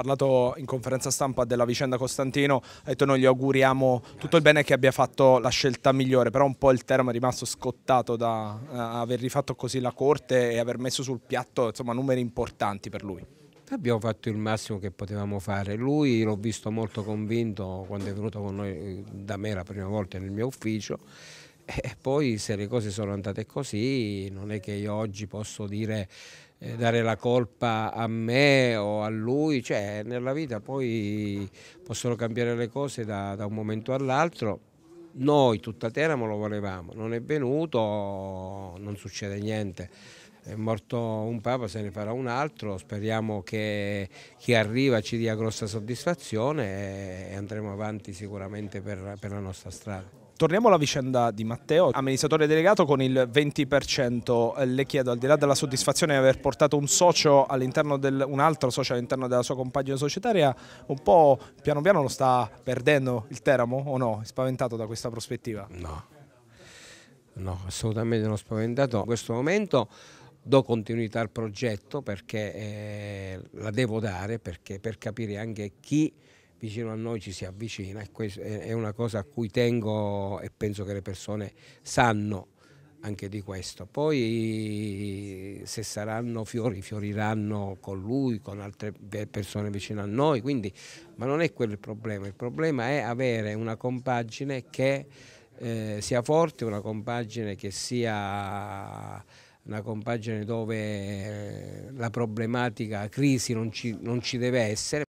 parlato in conferenza stampa della vicenda Costantino, ha detto noi gli auguriamo tutto il bene che abbia fatto la scelta migliore, però un po' il termo è rimasto scottato da eh, aver rifatto così la corte e aver messo sul piatto insomma, numeri importanti per lui. Abbiamo fatto il massimo che potevamo fare. Lui l'ho visto molto convinto quando è venuto con noi eh, da me la prima volta nel mio ufficio. E eh, eh, poi se le cose sono andate così, non è che io oggi posso dire eh, dare la colpa a me o a lui, cioè nella vita poi possono cambiare le cose da, da un momento all'altro. Noi tutta Teramo lo volevamo, non è venuto, non succede niente è morto un Papa, se ne farà un altro, speriamo che chi arriva ci dia grossa soddisfazione e andremo avanti sicuramente per, per la nostra strada. Torniamo alla vicenda di Matteo, amministratore delegato con il 20%. Le chiedo, al di là della soddisfazione di aver portato un socio all'interno del, un altro socio all'interno della sua compagine societaria, un po' piano piano lo sta perdendo il Teramo o no? È spaventato da questa prospettiva? No, no, assolutamente non spaventato. In questo momento do continuità al progetto perché eh, la devo dare, perché, per capire anche chi vicino a noi ci si avvicina e è una cosa a cui tengo e penso che le persone sanno anche di questo. Poi se saranno fiori, fioriranno con lui, con altre persone vicino a noi, quindi, ma non è quello il problema, il problema è avere una compagine che eh, sia forte, una compagine che sia una compagine dove eh, la problematica la crisi non ci, non ci deve essere.